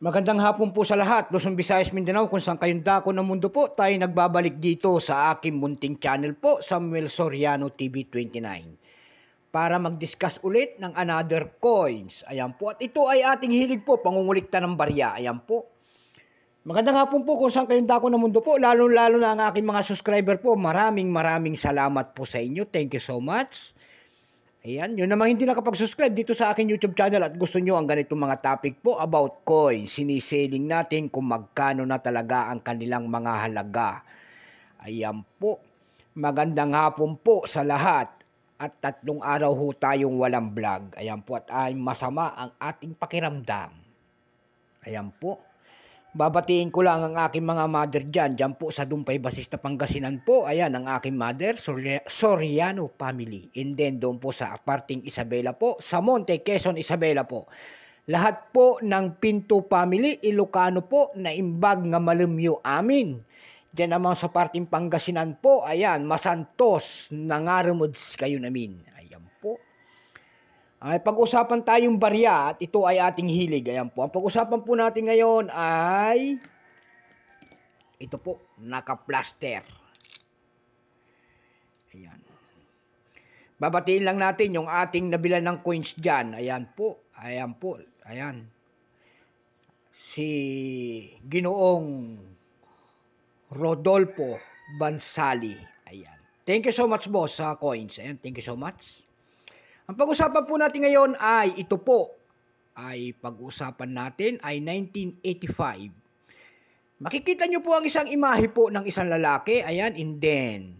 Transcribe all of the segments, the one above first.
Magandang hapon po sa lahat. Luzon, Visayas, Mindanao, kung saan kayong dako ng mundo po, tayo nagbabalik dito sa aking munting channel po, Samuel Soriano TV 29. Para mag-discuss ulit ng another coins. Ayan po. At ito ay ating hilig po, pangungulikta ng barya. Ayan po. Magandang hapon po kung saan kayong dako ng mundo po, lalo-lalo na ang aking mga subscriber po. Maraming maraming salamat po sa inyo. Thank you so much. Ayan, yun naman hindi nakapag-subscribe dito sa akin YouTube channel at gusto nyo ang ganitong mga topic po about coin. Siniseling natin kung magkano na talaga ang kanilang mga halaga. Ayan po. Magandang hapon po sa lahat. At tatlong araw ho tayong walang vlog. Ayan po at ay masama ang ating pakiramdam. Ayan po. Babatiin ko lang ang aking mga mother dyan. Dyan po sa Dumpay Basis Pangasinan po. Ayan ang aking mother, Soriano family. And then doon po sa aparting Isabela po. Sa Monte Quezon, Isabela po. Lahat po ng Pinto family, Ilocano po, na imbag nga malumyo amin. Diyan naman sa parting Pangasinan po, ayan, masantos, na nangarumod kayo namin ay pag-usapan tayong barya at ito ay ating hilig. Ayan po. Ang pag-usapan po natin ngayon ay ito po, naka-plaster. Ayan. Babatiin lang natin yung ating nabilan ng coins dyan. Ayan po. Ayan po. Ayan. Si Ginoong Rodolfo Bansali. Ayan. Thank you so much boss sa coins. Ayan, thank you so much. Ang pag-usapan po natin ngayon ay ito po ay pag-usapan natin ay 1985. Makikita nyo po ang isang imahe po ng isang lalaki. Ayan, and then,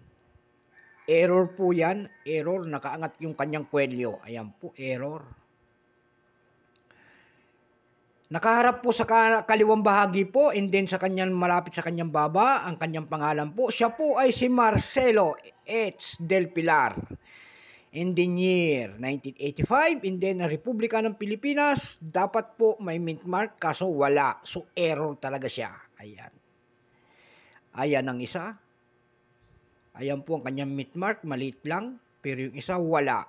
error po yan. Error, nakaangat yung kanyang kwelyo. Ayan po, error. Nakaharap po sa kaliwang bahagi po and then sa kanyang malapit sa kanyang baba, ang kanyang pangalan po, siya po ay si Marcelo H. Del Pilar. And then year 1985 and then ang Republika ng Pilipinas dapat po may mint mark kaso wala. So error talaga siya. Ayan. Ayan ang isa. Ayan po ang kanyang mint mark. Maliit lang. Pero yung isa wala.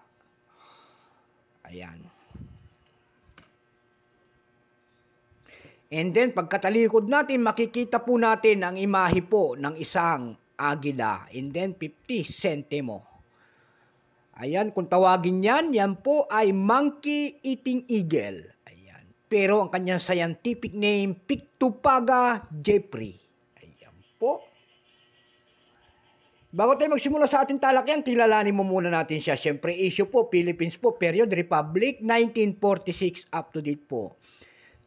Ayan. And then pagkatalikod natin, makikita po natin ang imahe po ng isang agila. And then 50 sentimo. Ayan, kung tawagin yan, yan po ay monkey eating eagle. Ayan. Pero ang kanyang scientific name, Pictopaga jeffrey. Ayan po. Bago tayo magsimula sa ating talakyan, kilalanin mo muna natin siya. Siyempre, issue po, Philippines po, period, Republic, 1946, up to date po.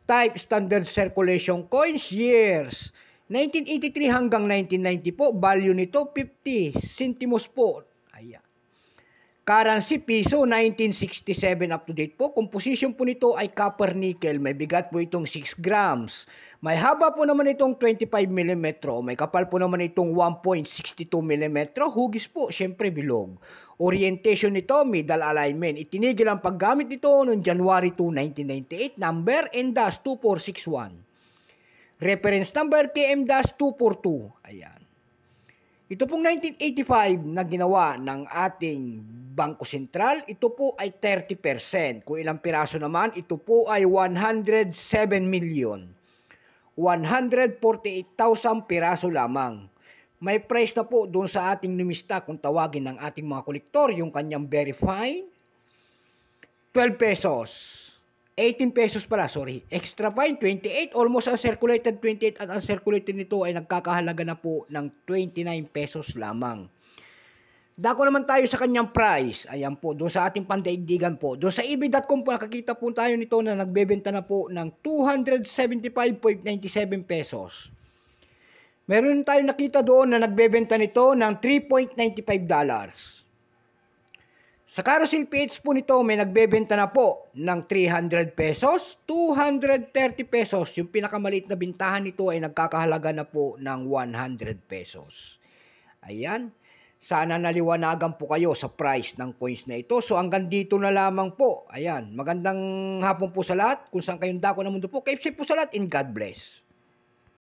Type, standard circulation coins, years. 1983 hanggang 1990 po, value nito, 50 centimos po. Currency piso 1967 up to date po. Composition po nito ay copper nickel. May bigat po itong 6 grams. May haba po naman itong 25 mm. May kapal po naman itong 1.62 mm. Hugis po, syempre bilog. Orientation nito, middle alignment. Itinigil ang paggamit nito noong January 2, 1998. Number and dash 2461. Reference number KM-242. Ayan. Ito pong 1985 na ginawa ng ating Bangko Sentral, ito po ay 30%. Kung ilang piraso naman, ito po ay 107 million. 148,000 piraso lamang. May price na po doon sa ating numista kung tawagin ng ating mga kolektor, yung kanyang verify. 12 pesos. 18 pesos pala, sorry. Extra fine, 28. Almost uncirculated, 28. At uncirculated nito ay nagkakahalaga na po ng 29 pesos lamang. Dako naman tayo sa kanyang price. Ayan po, doon sa ating pandaigdigan po. Doon sa ebay.com po, nakakita po tayo nito na nagbebenta na po ng 275.97 pesos. Meron tayo nakita doon na nagbebenta nito ng 3.95 dollars. Sa carousel page po nito, may nagbebenta na po ng 300 pesos, 230 pesos. Yung pinakamaliit na bintahan nito ay nagkakahalaga na po ng 100 pesos. Ayan. Sana naliwanagan po kayo sa price ng coins na ito. So hanggang dito na lamang po. Ayan, magandang hapon po sa lahat. Kung saan kayong dako ng mundo po, kayo po sa lahat and God bless.